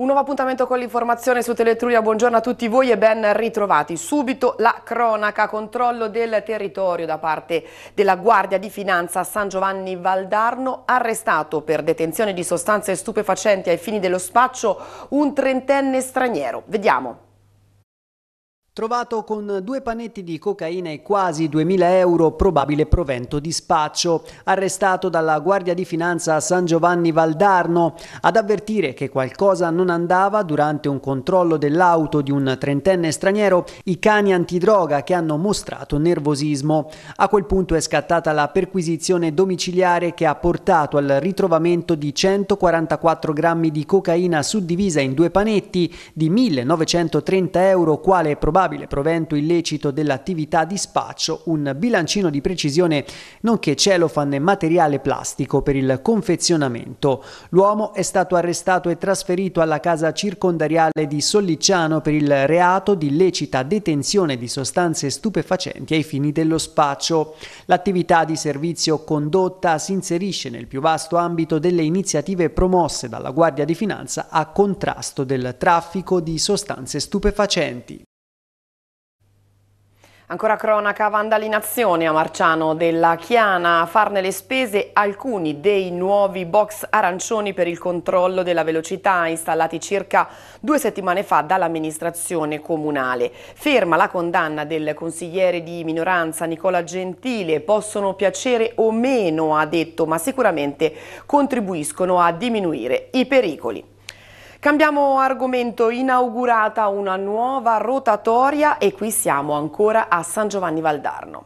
Un nuovo appuntamento con l'informazione su Teletruia, buongiorno a tutti voi e ben ritrovati. Subito la cronaca, controllo del territorio da parte della Guardia di Finanza San Giovanni Valdarno, arrestato per detenzione di sostanze stupefacenti ai fini dello spaccio un trentenne straniero. Vediamo. Trovato con due panetti di cocaina e quasi 2000 euro probabile provento di spaccio, arrestato dalla Guardia di Finanza a San Giovanni Valdarno ad avvertire che qualcosa non andava durante un controllo dell'auto di un trentenne straniero, i cani antidroga che hanno mostrato nervosismo. A quel punto è scattata la perquisizione domiciliare che ha portato al ritrovamento di 144 grammi di cocaina suddivisa in due panetti di 1930 euro quale probabile probabile provento illecito dell'attività di spaccio, un bilancino di precisione nonché e materiale plastico per il confezionamento. L'uomo è stato arrestato e trasferito alla casa circondariale di Sollicciano per il reato di illecita detenzione di sostanze stupefacenti ai fini dello spaccio. L'attività di servizio condotta si inserisce nel più vasto ambito delle iniziative promosse dalla Guardia di Finanza a contrasto del traffico di sostanze stupefacenti. Ancora cronaca, vandalinazione a Marciano della Chiana, a farne le spese alcuni dei nuovi box arancioni per il controllo della velocità installati circa due settimane fa dall'amministrazione comunale. Ferma la condanna del consigliere di minoranza Nicola Gentile, possono piacere o meno ha detto ma sicuramente contribuiscono a diminuire i pericoli. Cambiamo argomento, inaugurata una nuova rotatoria e qui siamo ancora a San Giovanni Valdarno.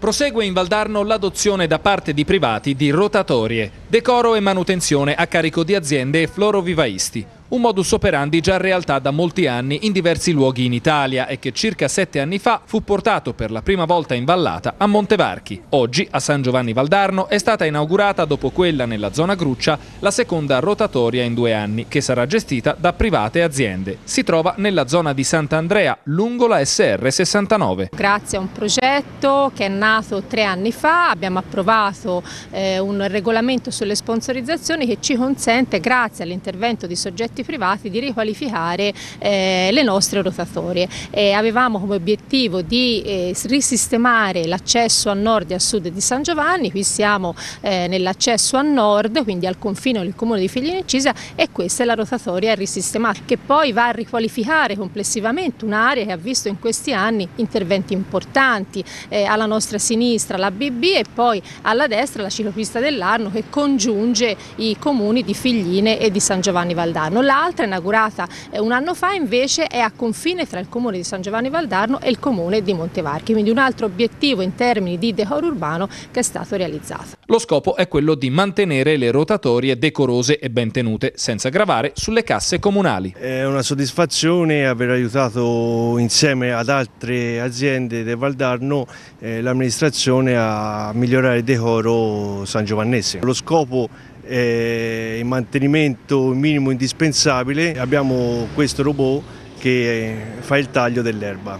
Prosegue in Valdarno l'adozione da parte di privati di rotatorie, decoro e manutenzione a carico di aziende e florovivaisti un modus operandi già in realtà da molti anni in diversi luoghi in Italia e che circa sette anni fa fu portato per la prima volta in vallata a Montevarchi. Oggi a San Giovanni Valdarno è stata inaugurata dopo quella nella zona Gruccia la seconda rotatoria in due anni che sarà gestita da private aziende. Si trova nella zona di Sant'Andrea lungo la SR 69. Grazie a un progetto che è nato tre anni fa abbiamo approvato eh, un regolamento sulle sponsorizzazioni che ci consente grazie all'intervento di soggetti trasporti privati di riqualificare eh, le nostre rotatorie. Eh, avevamo come obiettivo di eh, risistemare l'accesso a nord e a sud di San Giovanni, qui siamo eh, nell'accesso a nord, quindi al confine del comune di Figlio Incisa e questa è la rotatoria risistemata che poi va a riqualificare complessivamente un'area che ha visto in questi anni interventi importanti eh, alla nostra sinistra la BB e poi alla destra la ciclopista dell'Arno che congiunge i comuni di Figline e di San Giovanni Valdarno l'altra inaugurata eh, un anno fa invece è a confine tra il comune di San Giovanni Valdarno e il comune di Montevarchi, quindi un altro obiettivo in termini di decoro urbano che è stato realizzato. Lo scopo è quello di mantenere le rotatorie decorose e ben tenute, senza gravare sulle casse comunali. È una soddisfazione aver aiutato insieme ad altre aziende del Valdarno eh, l'amministrazione a migliorare il decoro sangiovannese. Lo scopo eh, il mantenimento minimo indispensabile. Abbiamo questo robot che fa il taglio dell'erba.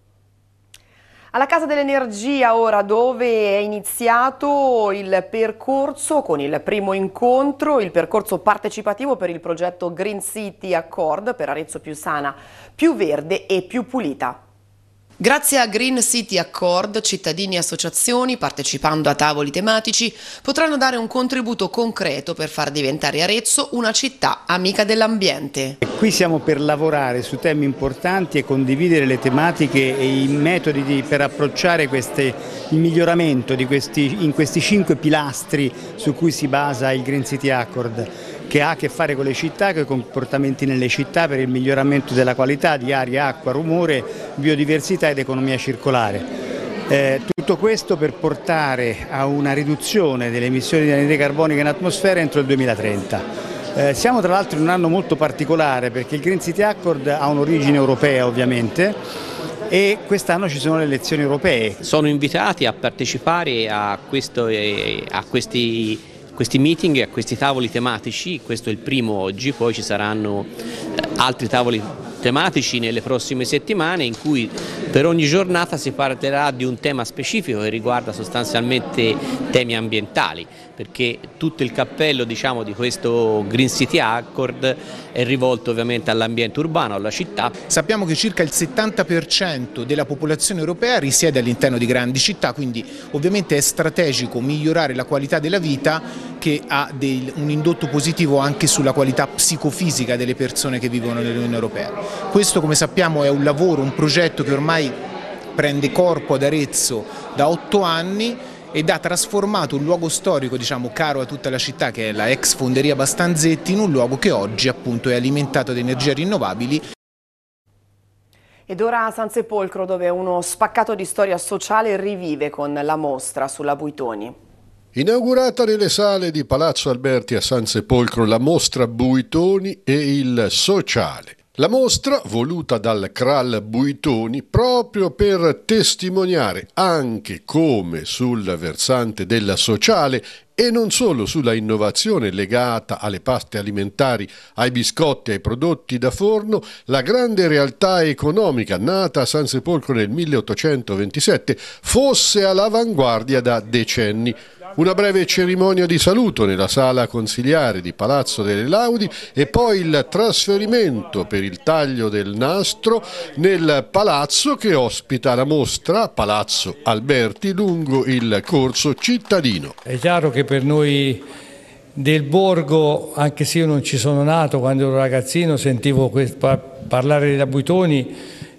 Alla Casa dell'Energia ora dove è iniziato il percorso con il primo incontro, il percorso partecipativo per il progetto Green City Accord per Arezzo più sana, più verde e più pulita. Grazie a Green City Accord, cittadini e associazioni, partecipando a tavoli tematici, potranno dare un contributo concreto per far diventare Arezzo una città amica dell'ambiente. Qui siamo per lavorare su temi importanti e condividere le tematiche e i metodi di, per approcciare queste, il miglioramento questi, in questi cinque pilastri su cui si basa il Green City Accord che ha a che fare con le città, con i comportamenti nelle città per il miglioramento della qualità di aria, acqua, rumore, biodiversità ed economia circolare. Eh, tutto questo per portare a una riduzione delle emissioni di anidride carbonica in atmosfera entro il 2030. Eh, siamo tra l'altro in un anno molto particolare perché il Green City Accord ha un'origine europea ovviamente e quest'anno ci sono le elezioni europee. Sono invitati a partecipare a, questo, eh, a questi questi meeting, a questi tavoli tematici, questo è il primo oggi, poi ci saranno eh, altri tavoli tematici nelle prossime settimane in cui per ogni giornata si parlerà di un tema specifico che riguarda sostanzialmente temi ambientali perché tutto il cappello diciamo, di questo Green City Accord è rivolto ovviamente all'ambiente urbano, alla città. Sappiamo che circa il 70% della popolazione europea risiede all'interno di grandi città, quindi ovviamente è strategico migliorare la qualità della vita che ha del, un indotto positivo anche sulla qualità psicofisica delle persone che vivono nell'Unione Europea. Questo come sappiamo è un lavoro, un progetto che ormai prende corpo ad Arezzo da otto anni ed ha trasformato un luogo storico diciamo, caro a tutta la città che è la ex fonderia Bastanzetti in un luogo che oggi appunto è alimentato da energie rinnovabili ed ora a San Sepolcro dove uno spaccato di storia sociale rivive con la mostra sulla Buitoni. Inaugurata nelle sale di Palazzo Alberti a San Sepolcro la mostra Buitoni e il sociale la mostra, voluta dal Kral Buitoni, proprio per testimoniare anche come sul versante della sociale e non solo sulla innovazione legata alle paste alimentari, ai biscotti, ai prodotti da forno, la grande realtà economica nata a San Sepolcro nel 1827 fosse all'avanguardia da decenni. Una breve cerimonia di saluto nella sala consiliare di Palazzo delle Laudi e poi il trasferimento per il taglio del nastro nel palazzo che ospita la mostra Palazzo Alberti lungo il corso cittadino. È chiaro che per noi del borgo, anche se io non ci sono nato quando ero ragazzino, sentivo parlare dei Labutoni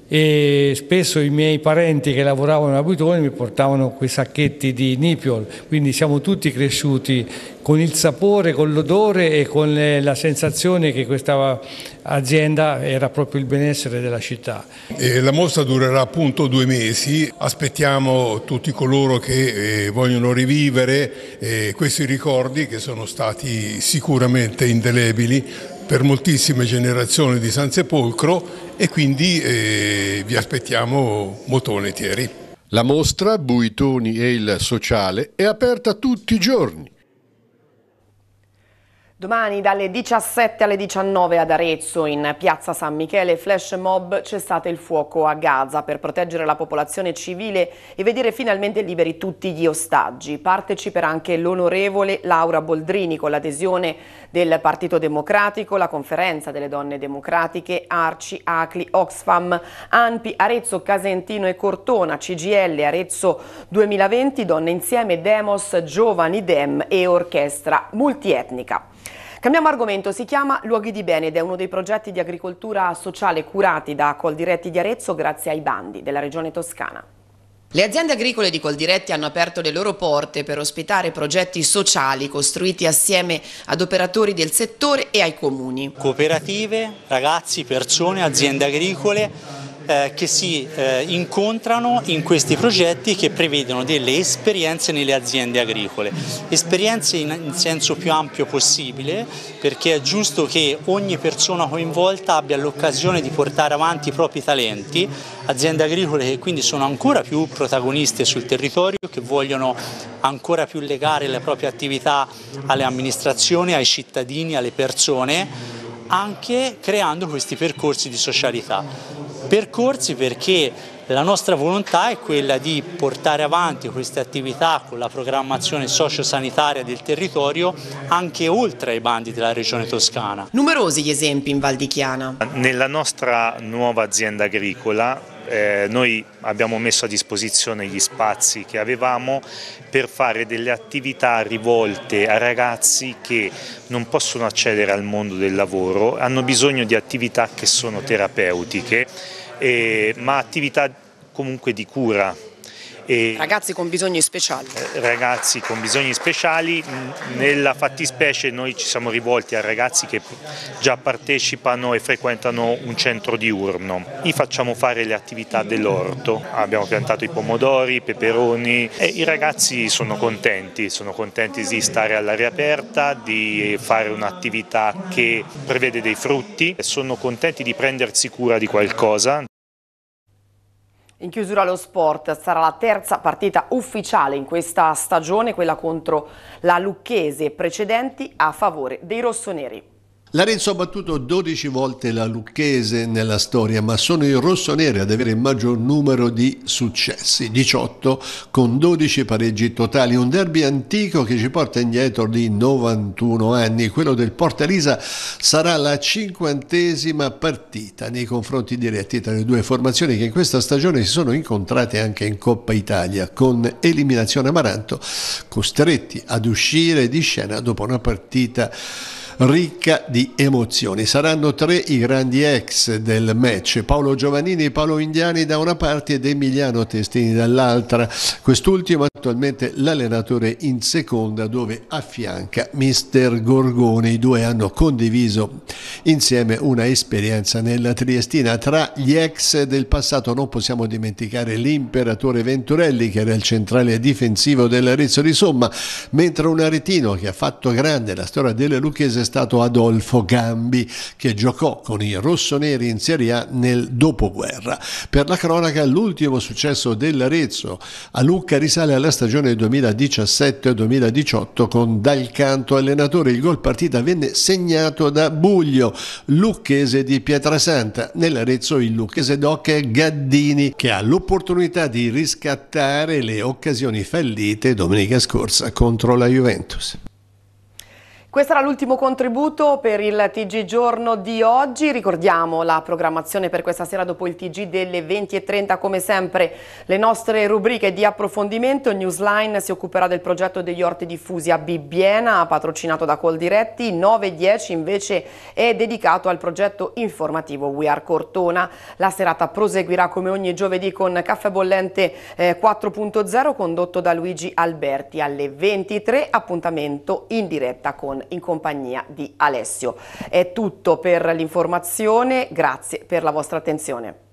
e spesso i miei parenti che lavoravano a Buitoni mi portavano quei sacchetti di Nipiol, quindi siamo tutti cresciuti con il sapore, con l'odore e con la sensazione che questa azienda era proprio il benessere della città. E la mostra durerà appunto due mesi, aspettiamo tutti coloro che eh, vogliono rivivere eh, questi ricordi che sono stati sicuramente indelebili per moltissime generazioni di San Sepolcro e quindi eh, vi aspettiamo molto volentieri. La mostra Buitoni e il sociale è aperta tutti i giorni Domani dalle 17 alle 19 ad Arezzo, in piazza San Michele, flash mob cessate il fuoco a Gaza per proteggere la popolazione civile e vedere finalmente liberi tutti gli ostaggi. Parteciperà anche l'onorevole Laura Boldrini con l'adesione del Partito Democratico, la Conferenza delle Donne Democratiche, Arci, Acli, Oxfam, Anpi, Arezzo, Casentino e Cortona, CGL, Arezzo 2020, Donne Insieme, Demos, Giovani Dem e Orchestra Multietnica. Cambiamo argomento, si chiama Luoghi di Bene ed è uno dei progetti di agricoltura sociale curati da Coldiretti di Arezzo grazie ai bandi della regione toscana. Le aziende agricole di Coldiretti hanno aperto le loro porte per ospitare progetti sociali costruiti assieme ad operatori del settore e ai comuni. Cooperative, ragazzi, persone, aziende agricole eh, che si eh, incontrano in questi progetti che prevedono delle esperienze nelle aziende agricole, esperienze in, in senso più ampio possibile perché è giusto che ogni persona coinvolta abbia l'occasione di portare avanti i propri talenti, aziende agricole che quindi sono ancora più protagoniste sul territorio, che vogliono ancora più legare le proprie attività alle amministrazioni, ai cittadini, alle persone, anche creando questi percorsi di socialità percorsi perché la nostra volontà è quella di portare avanti queste attività con la programmazione sociosanitaria del territorio anche oltre ai bandi della regione toscana. Numerosi gli esempi in Val di Chiana. Nella nostra nuova azienda agricola eh, noi abbiamo messo a disposizione gli spazi che avevamo per fare delle attività rivolte a ragazzi che non possono accedere al mondo del lavoro, hanno bisogno di attività che sono terapeutiche eh, ma attività comunque di cura e ragazzi con bisogni speciali. Eh, ragazzi con bisogni speciali, mm, nella fattispecie noi ci siamo rivolti a ragazzi che già partecipano e frequentano un centro diurno. Gli facciamo fare le attività dell'orto, abbiamo piantato i pomodori, i peperoni e i ragazzi sono contenti, sono contenti di stare all'aria aperta, di fare un'attività che prevede dei frutti, sono contenti di prendersi cura di qualcosa. In chiusura lo sport sarà la terza partita ufficiale in questa stagione, quella contro la Lucchese, precedenti a favore dei rossoneri. L'Arezzo ha battuto 12 volte la Lucchese nella storia, ma sono i rossoneri ad avere il maggior numero di successi, 18 con 12 pareggi totali, un derby antico che ci porta indietro di 91 anni. Quello del Porta Risa sarà la cinquantesima partita nei confronti diretti tra le due formazioni che in questa stagione si sono incontrate anche in Coppa Italia, con eliminazione Amaranto, costretti ad uscire di scena dopo una partita ricca di emozioni. Saranno tre i grandi ex del match, Paolo Giovannini e Paolo Indiani da una parte ed Emiliano Testini dall'altra, quest'ultimo attualmente l'allenatore in seconda dove affianca mister Gorgone. I due hanno condiviso insieme una esperienza nella Triestina. Tra gli ex del passato non possiamo dimenticare l'imperatore Venturelli che era il centrale difensivo dell'Arezzo di Somma, mentre un aretino che ha fatto grande la storia delle Lucchese è stato Adolfo Gambi che giocò con i rossoneri in Serie A nel dopoguerra. Per la cronaca l'ultimo successo dell'Arezzo a Lucca risale alla stagione 2017-2018 con Dal Canto allenatore. Il gol partita venne segnato da Buglio, lucchese di Pietrasanta. Nell'Arezzo il lucchese doc è Gaddini che ha l'opportunità di riscattare le occasioni fallite domenica scorsa contro la Juventus. Questo era l'ultimo contributo per il TG Giorno di oggi. Ricordiamo la programmazione per questa sera dopo il TG delle 20.30. Come sempre le nostre rubriche di approfondimento. Newsline si occuperà del progetto degli orti diffusi a Bibbiena, patrocinato da Coldiretti. 9.10 invece è dedicato al progetto informativo We Are Cortona. La serata proseguirà come ogni giovedì con Caffè Bollente 4.0 eh, condotto da Luigi Alberti. Alle 23 appuntamento in diretta con in compagnia di Alessio. È tutto per l'informazione, grazie per la vostra attenzione.